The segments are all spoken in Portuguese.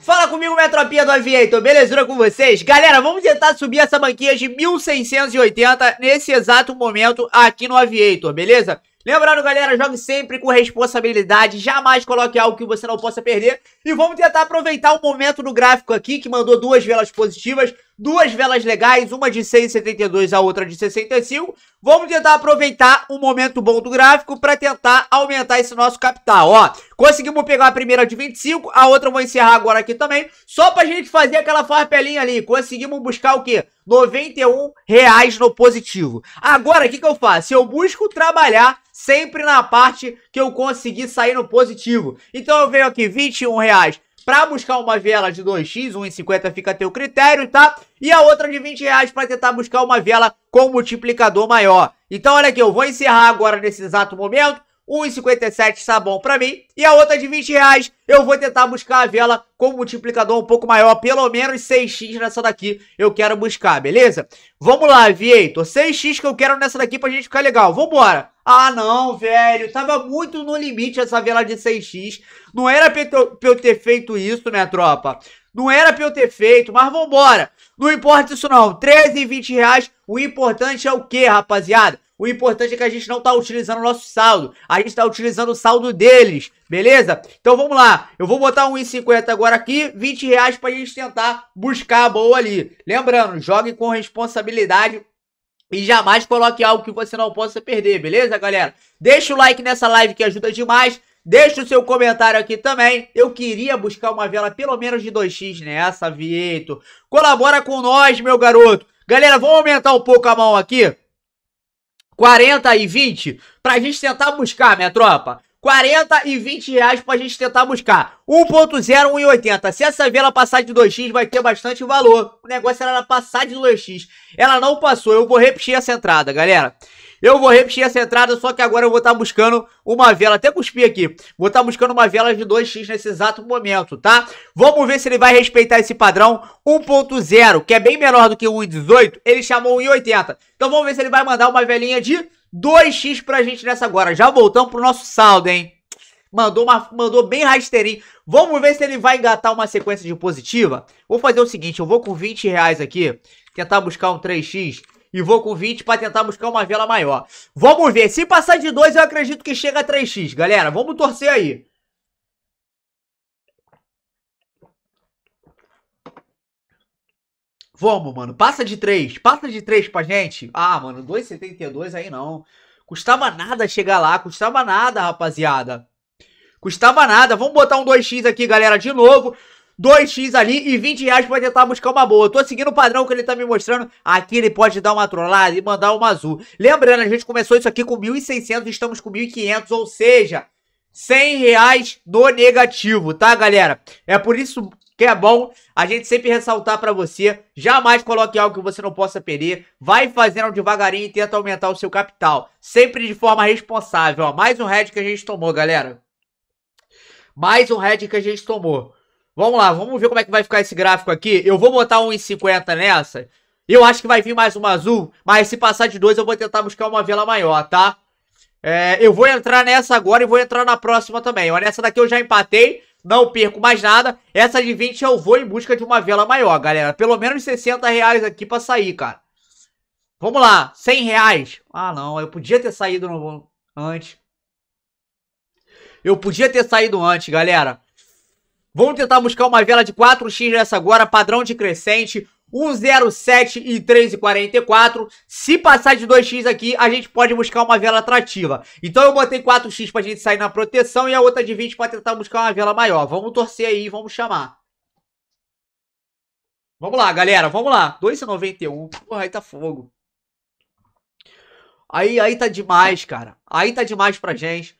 Fala comigo, minha tropinha do Aviator, belezura com vocês? Galera, vamos tentar subir essa banquinha de 1680 nesse exato momento aqui no Aviator, beleza? Lembrando, galera, jogue sempre com responsabilidade, jamais coloque algo que você não possa perder. E vamos tentar aproveitar o momento do gráfico aqui, que mandou duas velas positivas, Duas velas legais, uma de 6,72, a outra de 65. Vamos tentar aproveitar o momento bom do gráfico para tentar aumentar esse nosso capital, ó. Conseguimos pegar a primeira de 25, a outra eu vou encerrar agora aqui também, só pra gente fazer aquela farpelinha ali. Conseguimos buscar o quê? 91 reais no positivo. Agora, o que, que eu faço? Eu busco trabalhar sempre na parte que eu consegui sair no positivo. Então eu venho aqui, 21 reais Pra buscar uma vela de 2x, 1,50 fica a teu critério, tá? E a outra de 20 reais pra tentar buscar uma vela com multiplicador maior. Então olha aqui, eu vou encerrar agora nesse exato momento. 1,57 está bom pra mim. E a outra de 20 reais, eu vou tentar buscar a vela com multiplicador um pouco maior, pelo menos 6x nessa daqui eu quero buscar, beleza? Vamos lá, Vitor, 6x que eu quero nessa daqui pra gente ficar legal, vambora! Ah, não, velho, tava muito no limite essa vela de 6x. Não era pra eu ter feito isso, minha tropa. Não era pra eu ter feito, mas vambora. Não importa isso não, 13 e 20 reais, o importante é o que, rapaziada? O importante é que a gente não tá utilizando o nosso saldo, a gente tá utilizando o saldo deles, beleza? Então vamos lá, eu vou botar 1,50 agora aqui, 20 reais pra gente tentar buscar a boa ali. Lembrando, jogue com responsabilidade, e jamais coloque algo que você não possa perder, beleza, galera? Deixa o like nessa live que ajuda demais. Deixa o seu comentário aqui também. Eu queria buscar uma vela pelo menos de 2x nessa, Vitor. Colabora com nós, meu garoto. Galera, vamos aumentar um pouco a mão aqui. 40 e 20 pra gente tentar buscar, minha tropa. 40 e 20 reais pra gente tentar buscar. 1.0, 1,80. Se essa vela passar de 2x, vai ter bastante valor. O negócio era ela passar de 2x. Ela não passou. Eu vou repetir essa entrada, galera. Eu vou repetir essa entrada, só que agora eu vou estar tá buscando uma vela, até cuspi aqui, vou estar tá buscando uma vela de 2x nesse exato momento, tá? Vamos ver se ele vai respeitar esse padrão 1.0, que é bem menor do que 1.18, ele chamou 1.80. Então vamos ver se ele vai mandar uma velinha de 2x pra gente nessa agora. Já voltamos pro nosso saldo, hein? Mandou, uma, mandou bem rasteirinho. Vamos ver se ele vai engatar uma sequência de positiva. Vou fazer o seguinte, eu vou com 20 reais aqui, tentar buscar um 3x e vou com 20 para tentar buscar uma vela maior. Vamos ver, se passar de 2 eu acredito que chega a 3x, galera, vamos torcer aí. Vamos, mano. Passa de 3. Passa de 3 pra gente. Ah, mano, 2,72 aí não. Custava nada chegar lá. Custava nada, rapaziada. Custava nada. Vamos botar um 2x aqui, galera, de novo. 2x ali e 20 reais pra tentar buscar uma boa. Eu tô seguindo o padrão que ele tá me mostrando. Aqui ele pode dar uma trollada e mandar uma azul. Lembrando, a gente começou isso aqui com 1.600 e estamos com 1.500, ou seja... 100 reais no negativo, tá, galera? É por isso que é bom a gente sempre ressaltar para você. Jamais coloque algo que você não possa perder. Vai fazendo devagarinho e tenta aumentar o seu capital. Sempre de forma responsável. Ó, mais um red que a gente tomou, galera. Mais um red que a gente tomou. Vamos lá, vamos ver como é que vai ficar esse gráfico aqui. Eu vou botar 1,50 nessa. Eu acho que vai vir mais uma azul, mas se passar de dois eu vou tentar buscar uma vela maior, tá? É, eu vou entrar nessa agora e vou entrar na próxima também. Ó, nessa daqui eu já empatei, não perco mais nada. Essa de 20 eu vou em busca de uma vela maior, galera. Pelo menos 60 reais aqui pra sair, cara. Vamos lá, 100 reais. Ah, não, eu podia ter saído no... antes. Eu podia ter saído antes, galera. Vamos tentar buscar uma vela de 4x nessa agora, padrão de crescente. 107 e 3,44. Se passar de 2x aqui, a gente pode buscar uma vela atrativa. Então eu botei 4x pra gente sair na proteção e a outra de 20 pra tentar buscar uma vela maior. Vamos torcer aí, vamos chamar. Vamos lá, galera, vamos lá. 2,91. Porra, aí tá fogo. Aí, aí tá demais, cara. Aí tá demais pra gente.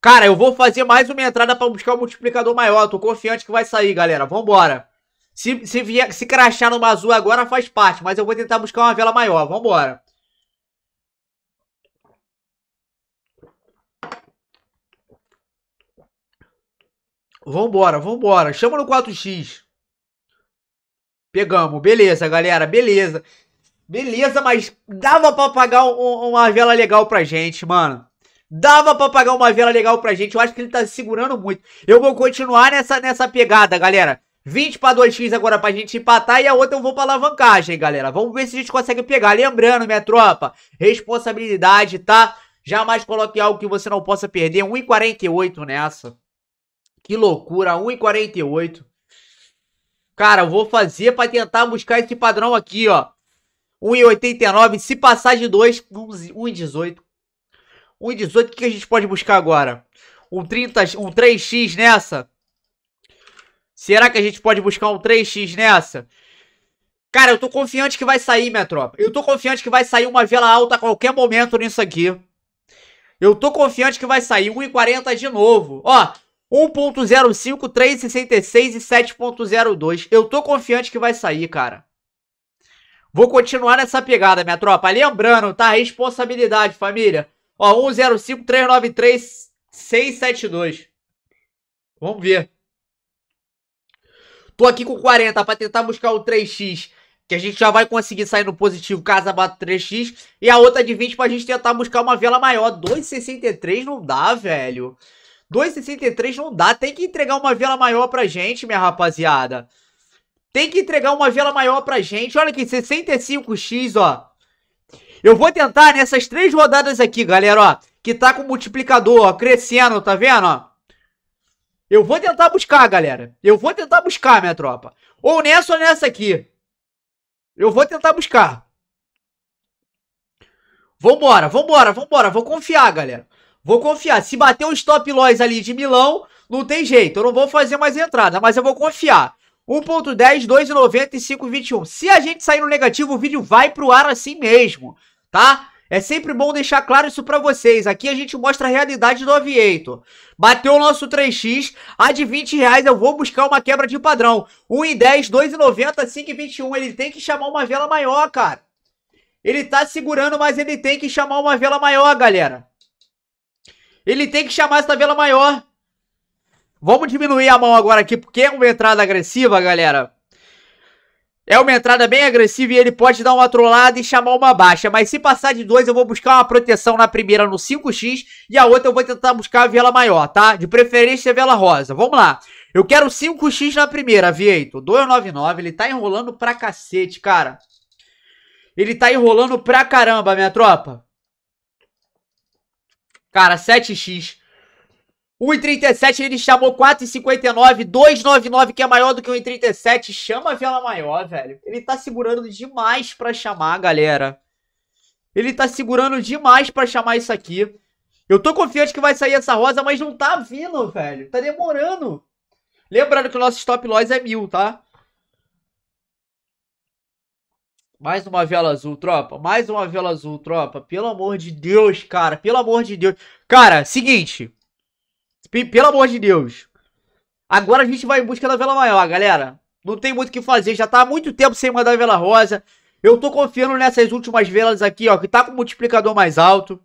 Cara, eu vou fazer mais uma entrada pra buscar um multiplicador maior. Tô confiante que vai sair, galera. Vambora. Se, se, vier, se crachar numa azul agora faz parte, mas eu vou tentar buscar uma vela maior. Vambora. Vambora, vambora. Chama no 4x. Pegamos. Beleza, galera. Beleza. Beleza, mas dava pra pagar um, uma vela legal pra gente, mano. Dava pra pagar uma vela legal pra gente. Eu acho que ele tá segurando muito. Eu vou continuar nessa, nessa pegada, galera. 20 pra 2x agora pra gente empatar e a outra eu vou pra alavancagem, galera. Vamos ver se a gente consegue pegar. Lembrando, minha tropa, responsabilidade, tá? Jamais coloque algo que você não possa perder. 1,48 nessa. Que loucura, 1,48. Cara, eu vou fazer pra tentar buscar esse padrão aqui, ó. 1,89. Se passar de 2, 1,18. 1,18, o que a gente pode buscar agora? Um, 30, um 3x nessa? Será que a gente pode buscar um 3x nessa? Cara, eu tô confiante que vai sair, minha tropa. Eu tô confiante que vai sair uma vela alta a qualquer momento nisso aqui. Eu tô confiante que vai sair 1,40 de novo. Ó, 1.05, 3.66 e 7.02. Eu tô confiante que vai sair, cara. Vou continuar nessa pegada, minha tropa. Lembrando, tá? Responsabilidade, família. Ó, 105, 393, 672. Vamos ver. Tô aqui com 40 para tentar buscar o 3x, que a gente já vai conseguir sair no positivo caso abata 3x. E a outra de 20 pra gente tentar buscar uma vela maior. 2,63 não dá, velho. 2,63 não dá. Tem que entregar uma vela maior pra gente, minha rapaziada. Tem que entregar uma vela maior pra gente. Olha aqui, 65x, ó. Eu vou tentar nessas três rodadas aqui, galera, ó. Que tá com multiplicador, ó, crescendo, tá vendo, ó? Eu vou tentar buscar, galera. Eu vou tentar buscar, minha tropa. Ou nessa ou nessa aqui. Eu vou tentar buscar. Vambora, vambora, vambora. Vou confiar, galera. Vou confiar. Se bater um stop loss ali de Milão, não tem jeito. Eu não vou fazer mais entrada, mas eu vou confiar. 1.10, 2.90 e 5.21. Se a gente sair no negativo, o vídeo vai pro ar assim mesmo, tá? É sempre bom deixar claro isso para vocês. Aqui a gente mostra a realidade do Aviator. Bateu o nosso 3x, a de 20 reais eu vou buscar uma quebra de padrão. 1,10, 2,90, 5,21. Ele tem que chamar uma vela maior, cara. Ele tá segurando, mas ele tem que chamar uma vela maior, galera. Ele tem que chamar essa vela maior. Vamos diminuir a mão agora aqui, porque é uma entrada agressiva, galera. É uma entrada bem agressiva e ele pode dar uma trollada e chamar uma baixa. Mas se passar de dois, eu vou buscar uma proteção na primeira no 5x e a outra eu vou tentar buscar a vela maior, tá? De preferência, vela rosa. Vamos lá. Eu quero 5x na primeira, Vieito. 299, ele tá enrolando pra cacete, cara. Ele tá enrolando pra caramba, minha tropa. Cara, 7x. 1,37 ele chamou 4,59, 2,99 que é maior do que 1,37. Chama a vela maior, velho. Ele tá segurando demais pra chamar, galera. Ele tá segurando demais pra chamar isso aqui. Eu tô confiante que vai sair essa rosa, mas não tá vindo, velho. Tá demorando. Lembrando que o nosso stop loss é mil, tá? Mais uma vela azul, tropa. Mais uma vela azul, tropa. Pelo amor de Deus, cara. Pelo amor de Deus. Cara, seguinte. P pelo amor de Deus. Agora a gente vai em busca da vela maior, galera. Não tem muito o que fazer, já tá há muito tempo sem mandar vela rosa. Eu tô confiando nessas últimas velas aqui, ó, que tá com multiplicador mais alto.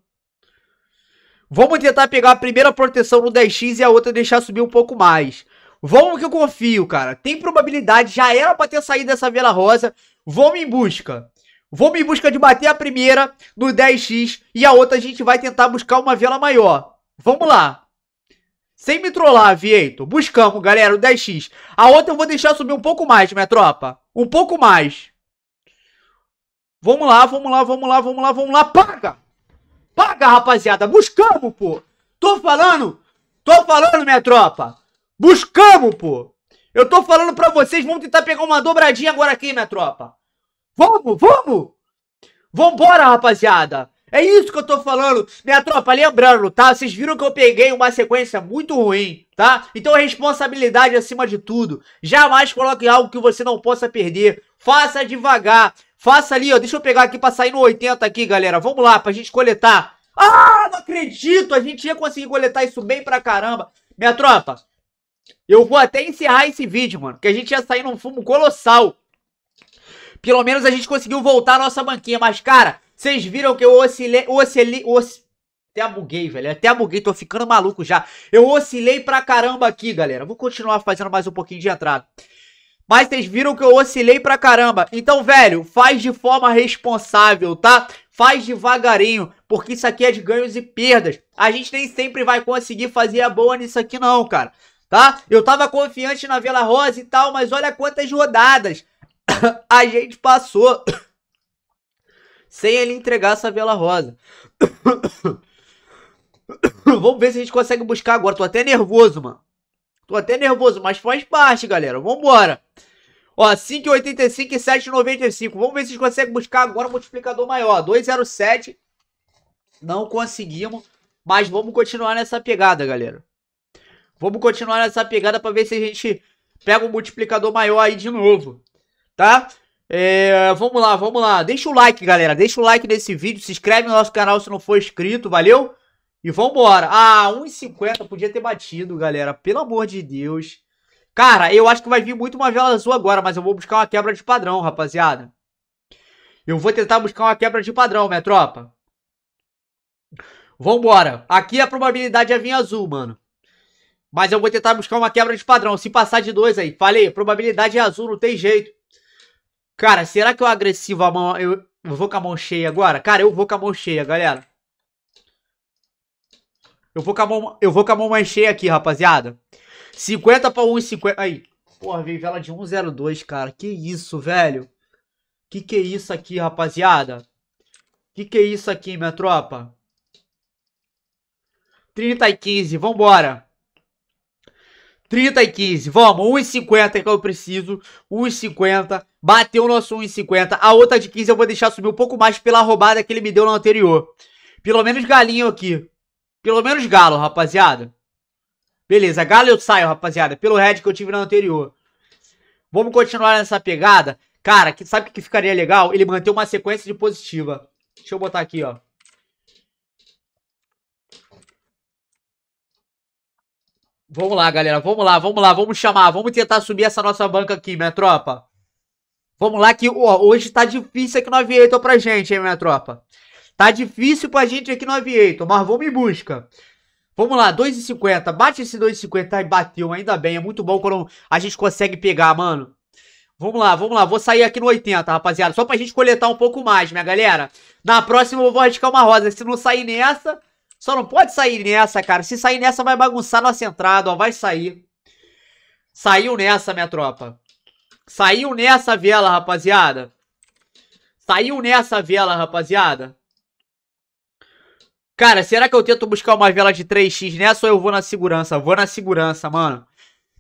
Vamos tentar pegar a primeira proteção no 10x e a outra deixar subir um pouco mais. Vamos que eu confio, cara. Tem probabilidade, já era pra ter saído dessa vela rosa. Vamos em busca. Vamos em busca de bater a primeira no 10x e a outra a gente vai tentar buscar uma vela maior. Vamos lá. Sem me trollar, vieto. Buscamos, galera, o 10x. A outra eu vou deixar subir um pouco mais, minha tropa. Um pouco mais. Vamos lá, vamos lá, vamos lá, vamos lá, vamos lá. Paga! Paga, rapaziada. Buscamos, pô. Tô falando. Tô falando, minha tropa. Buscamos, pô. Eu tô falando pra vocês. Vamos tentar pegar uma dobradinha agora aqui, minha tropa. Vamos, vamos. Vambora, rapaziada. É isso que eu tô falando. Minha tropa, lembrando, tá? Vocês viram que eu peguei uma sequência muito ruim, tá? Então responsabilidade acima de tudo. Jamais coloque algo que você não possa perder. Faça devagar. Faça ali, ó. Deixa eu pegar aqui pra sair no 80 aqui, galera. Vamos lá, pra gente coletar. Ah, não acredito! A gente ia conseguir coletar isso bem pra caramba. Minha tropa, eu vou até encerrar esse vídeo, mano. Que a gente ia sair num fumo colossal. Pelo menos a gente conseguiu voltar a nossa banquinha. Mas, cara, vocês viram que eu oscilei, oscilei, oscilei, até buguei, velho. Até buguei, tô ficando maluco já. Eu oscilei pra caramba aqui, galera. Vou continuar fazendo mais um pouquinho de entrada. Mas vocês viram que eu oscilei pra caramba. Então, velho, faz de forma responsável, tá? Faz devagarinho, porque isso aqui é de ganhos e perdas. A gente nem sempre vai conseguir fazer a boa nisso aqui não, cara. Tá? Eu tava confiante na Vela Rosa e tal, mas olha quantas rodadas a gente passou. sem ele entregar a Savela Rosa. Vamos ver se a gente consegue buscar agora. Tô até nervoso, mano. Tô até nervoso, mas faz parte, galera. Vambora. Ó, 5,85 e 7,95. Vamos ver se a gente consegue buscar agora o multiplicador maior. 2,07. Não conseguimos. Mas vamos continuar nessa pegada, galera. Vamos continuar nessa pegada para ver se a gente pega um multiplicador maior aí de novo. Tá? É, vamos lá, vamos lá. Deixa o like, galera. Deixa o like nesse vídeo. Se inscreve no nosso canal se não for inscrito, valeu? E vambora. Ah, 1,50 podia ter batido, galera. Pelo amor de Deus. Cara, eu acho que vai vir muito uma vela azul agora, mas eu vou buscar uma quebra de padrão, rapaziada. Eu vou tentar buscar uma quebra de padrão, minha tropa. Vambora. Aqui a probabilidade é vir azul, mano. Mas eu vou tentar buscar uma quebra de padrão. Se passar de dois aí, falei, probabilidade é azul, não tem jeito. Cara, será que eu agressivo a mão... Eu, eu vou com a mão cheia agora? Cara, eu vou com a mão cheia, galera. Eu vou com a mão, eu vou com a mão mais cheia aqui, rapaziada. 50 pra 1,50. Aí. Porra, veio vela de 1,02, cara. Que isso, velho. Que que é isso aqui, rapaziada? Que que é isso aqui, minha tropa? 30 e 15, vambora. 30 e 15. Vamos, 1,50 que eu preciso. 1,50. Bateu o nosso 1,50. A outra de 15 eu vou deixar subir um pouco mais pela roubada que ele me deu no anterior. Pelo menos galinho aqui. Pelo menos galo, rapaziada. Beleza, galo eu saio, rapaziada. Pelo red que eu tive no anterior. Vamos continuar nessa pegada. Cara, que, sabe o que ficaria legal? Ele manter uma sequência de positiva. Deixa eu botar aqui, ó. Vamos lá, galera. Vamos lá, vamos lá, vamos chamar. Vamos tentar subir essa nossa banca aqui, minha tropa. Vamos lá que ó, hoje tá difícil aqui no Aviator pra gente, hein, minha tropa. Tá difícil pra gente aqui no Aviator, mas vamos em busca. Vamos lá, 2,50. Bate esse 2,50. Ai, bateu, ainda bem. É muito bom quando a gente consegue pegar, mano. Vamos lá, vamos lá. Vou sair aqui no 80, rapaziada. Só pra gente coletar um pouco mais, minha galera. Na próxima eu vou arriscar uma rosa. Se não sair nessa, só não pode sair nessa, cara. Se sair nessa, vai bagunçar nossa entrada, ó. Vai sair. Saiu nessa, minha tropa. Saiu nessa vela, rapaziada. Saiu nessa vela, rapaziada. Cara, será que eu tento buscar uma vela de 3x nessa ou eu vou na segurança? Vou na segurança, mano.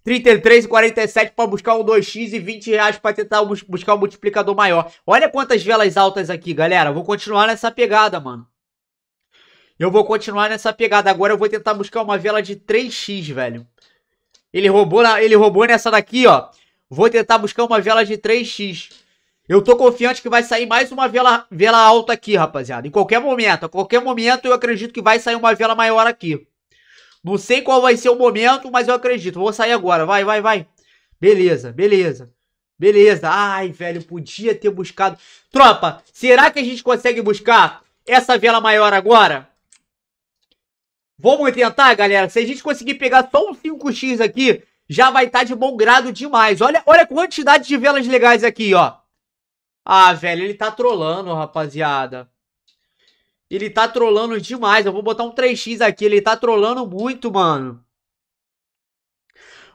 33,47 para buscar um 2x e 20 reais para tentar buscar um multiplicador maior. Olha quantas velas altas aqui, galera. Vou continuar nessa pegada, mano. Eu vou continuar nessa pegada. Agora eu vou tentar buscar uma vela de 3x, velho. Ele roubou, na, ele roubou nessa daqui, ó. Vou tentar buscar uma vela de 3x. Eu tô confiante que vai sair mais uma vela, vela alta aqui, rapaziada. Em qualquer momento. A qualquer momento eu acredito que vai sair uma vela maior aqui. Não sei qual vai ser o momento, mas eu acredito. Vou sair agora. Vai, vai, vai. Beleza, beleza. Beleza. Ai, velho, podia ter buscado. Tropa, será que a gente consegue buscar essa vela maior agora? Vamos tentar, galera? Se a gente conseguir pegar só um 5x aqui, já vai estar tá de bom grado demais. Olha, olha a quantidade de velas legais aqui, ó. Ah, velho, ele tá trolando, rapaziada. Ele tá trolando demais. Eu vou botar um 3x aqui. Ele tá trolando muito, mano.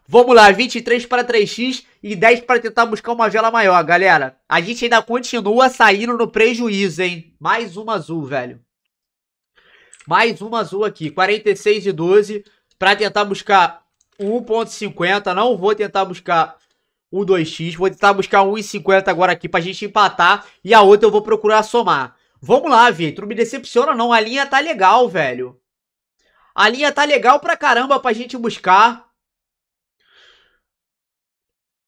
Vamos lá, 23 para 3x e 10 para tentar buscar uma vela maior, galera. A gente ainda continua saindo no prejuízo, hein? Mais uma azul, velho. Mais uma azul aqui, 46 e 12, para tentar buscar 1.50. Não vou tentar buscar o 2x, vou tentar buscar 1.50 agora aqui pra gente empatar. E a outra eu vou procurar somar. Vamos lá, Vitor, me decepciona não, a linha tá legal, velho. A linha tá legal pra caramba pra gente buscar.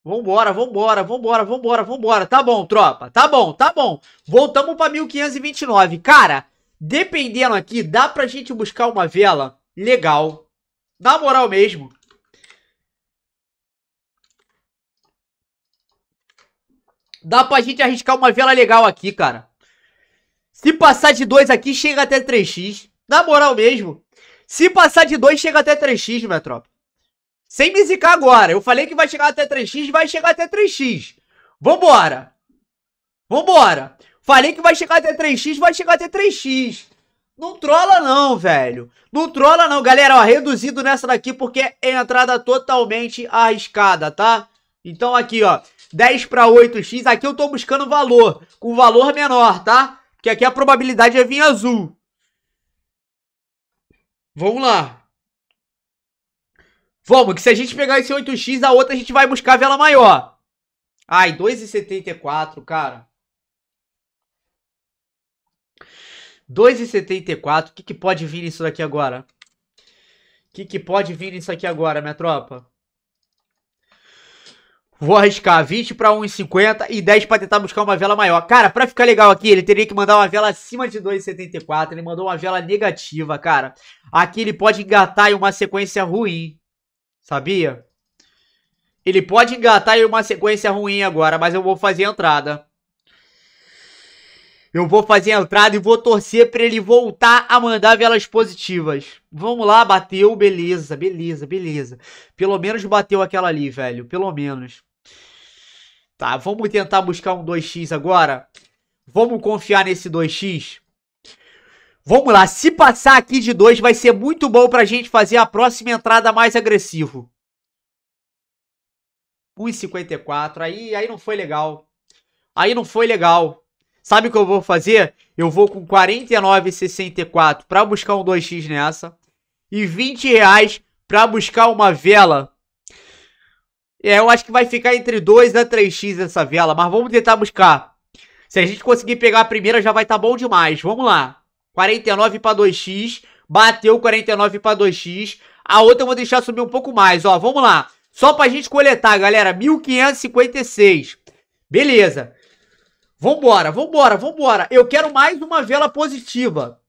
Vambora, vambora, vambora, vambora, vambora. Tá bom, tropa, tá bom, tá bom. Voltamos pra 1529. Cara, Dependendo aqui, dá pra gente buscar uma vela legal. Na moral mesmo. Dá pra gente arriscar uma vela legal aqui, cara. Se passar de 2 aqui, chega até 3x. Na moral mesmo. Se passar de 2, chega até 3x, minha tropa. Sem me zicar agora. Eu falei que vai chegar até 3x, vai chegar até 3x. Vambora. Vambora. Falei que vai chegar até 3x, vai chegar até 3x. Não trola não, velho. Não trola não, galera. Ó, reduzido nessa daqui porque é entrada totalmente arriscada, tá? Então aqui, ó. 10 para 8x. Aqui eu tô buscando valor. Com valor menor, tá? Porque aqui a probabilidade é vir azul. Vamos lá. Vamos, que se a gente pegar esse 8x, a outra a gente vai buscar vela maior. Ai, 2,74, cara. 2,74. O que, que pode vir isso daqui agora? O que, que pode vir isso aqui agora, minha tropa? Vou arriscar 20 para 1,50 e 10 para tentar buscar uma vela maior. Cara, para ficar legal aqui, ele teria que mandar uma vela acima de 2,74. Ele mandou uma vela negativa, cara. Aqui ele pode engatar em uma sequência ruim, sabia? Ele pode engatar em uma sequência ruim agora, mas eu vou fazer a entrada. Eu vou fazer a entrada e vou torcer para ele voltar a mandar velas positivas. Vamos lá, bateu, beleza, beleza, beleza. Pelo menos bateu aquela ali, velho, pelo menos. Tá, vamos tentar buscar um 2x agora. Vamos confiar nesse 2x. Vamos lá, se passar aqui de 2 vai ser muito bom pra gente fazer a próxima entrada mais agressivo. 1,54, aí, aí não foi legal. Aí não foi legal. Sabe o que eu vou fazer? Eu vou com 49,64 para buscar um 2x nessa. E 20 reais para buscar uma vela. É, eu acho que vai ficar entre 2 a 3x essa vela. Mas vamos tentar buscar. Se a gente conseguir pegar a primeira já vai estar tá bom demais. Vamos lá. 49 para 2x. Bateu 49 para 2x. A outra eu vou deixar subir um pouco mais. Ó, vamos lá. Só pra gente coletar, galera. 1556. Beleza. Vambora, vambora, vambora. Eu quero mais uma vela positiva.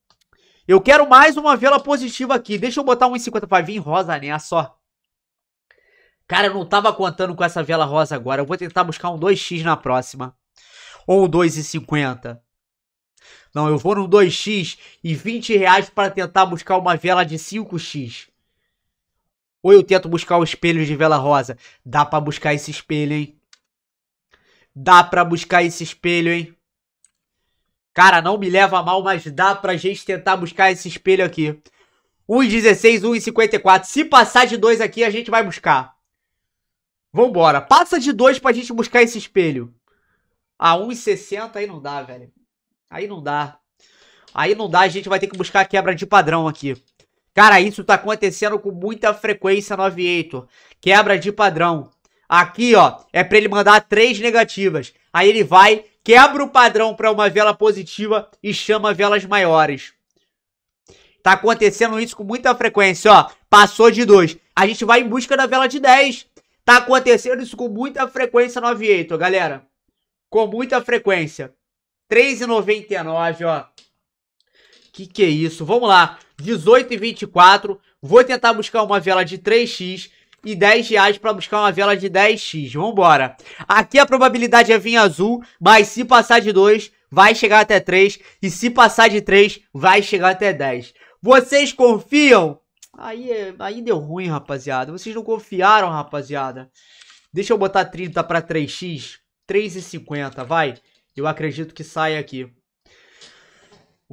Eu quero mais uma vela positiva aqui. Deixa eu botar 1,50 pra vir rosa nessa, ó. Cara, eu não tava contando com essa vela rosa agora. Eu vou tentar buscar um 2x na próxima. Ou um 2,50. Não, eu vou no 2x e 20 reais pra tentar buscar uma vela de 5x. Ou eu tento buscar o espelho de vela rosa. Dá pra buscar esse espelho, hein? Dá pra buscar esse espelho, hein? Cara, não me leva mal, mas dá pra gente tentar buscar esse espelho aqui. 1,16, 1,54. Se passar de 2 aqui, a gente vai buscar. Vambora. Passa de 2 pra gente buscar esse espelho. Ah, 1,60 aí não dá, velho. Aí não dá. Aí não dá, a gente vai ter que buscar a quebra de padrão aqui. Cara, isso tá acontecendo com muita frequência no Aviator. Quebra de padrão. Aqui, ó, é para ele mandar três negativas. Aí ele vai, quebra o padrão para uma vela positiva e chama velas maiores. Tá acontecendo isso com muita frequência, ó. Passou de 2. A gente vai em busca da vela de 10. Tá acontecendo isso com muita frequência no Aviator, galera. Com muita frequência. 3,99, ó. Que que é isso? Vamos lá. 18 e 24. Vou tentar buscar uma vela de 3x e 10 reais pra buscar uma vela de 10x. Vambora. Aqui a probabilidade é vir azul, mas se passar de 2, vai chegar até 3. E se passar de 3, vai chegar até 10. Vocês confiam? Aí, aí deu ruim, rapaziada. Vocês não confiaram, rapaziada. Deixa eu botar 30 pra 3x. 3,50, vai. Eu acredito que saia aqui.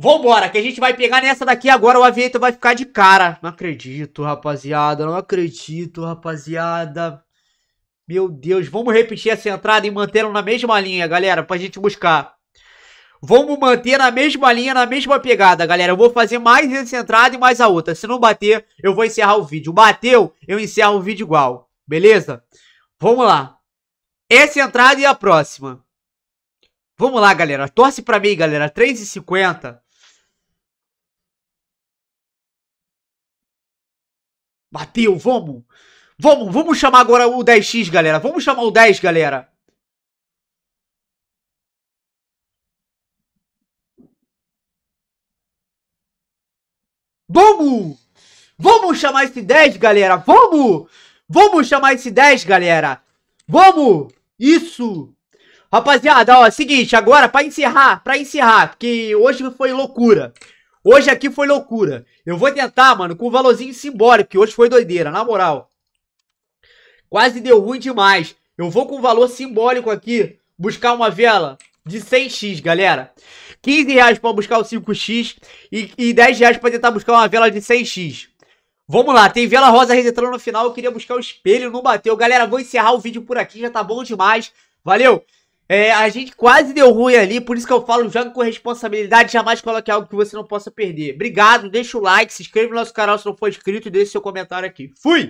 Vambora, que a gente vai pegar nessa daqui agora. O Aviator vai ficar de cara. Não acredito, rapaziada. Não acredito, rapaziada. Meu Deus, vamos repetir essa entrada e manter na mesma linha, galera, pra gente buscar. Vamos manter na mesma linha, na mesma pegada, galera. Eu vou fazer mais essa entrada e mais a outra. Se não bater, eu vou encerrar o vídeo. Bateu, eu encerro o vídeo igual. Beleza? Vamos lá. Essa entrada e a próxima. Vamos lá, galera. Torce pra mim, galera. 3,50. Bateu, vamos. Vamos, vamos chamar agora o 10x, galera. Vamos chamar o 10, galera. Vamos! Vamos chamar esse 10, galera. Vamos! Vamos chamar esse 10, galera. Vamos! Isso! Rapaziada, ó, é seguinte, agora para encerrar, para encerrar, porque hoje foi loucura. Hoje aqui foi loucura. Eu vou tentar, mano, com um valorzinho simbólico, que hoje foi doideira, na moral. Quase deu ruim demais. Eu vou com um valor simbólico aqui buscar uma vela de 100x, galera. 15 reais pra buscar o 5x e, e 10 reais pra tentar buscar uma vela de 100x. Vamos lá, tem vela rosa resetando no final. Eu queria buscar o espelho, não bateu. Galera, vou encerrar o vídeo por aqui, já tá bom demais. Valeu! É, a gente quase deu ruim ali, por isso que eu falo, joga com responsabilidade, jamais coloque algo que você não possa perder. Obrigado, deixa o like, se inscreve no nosso canal se não for inscrito e deixa seu comentário aqui. Fui!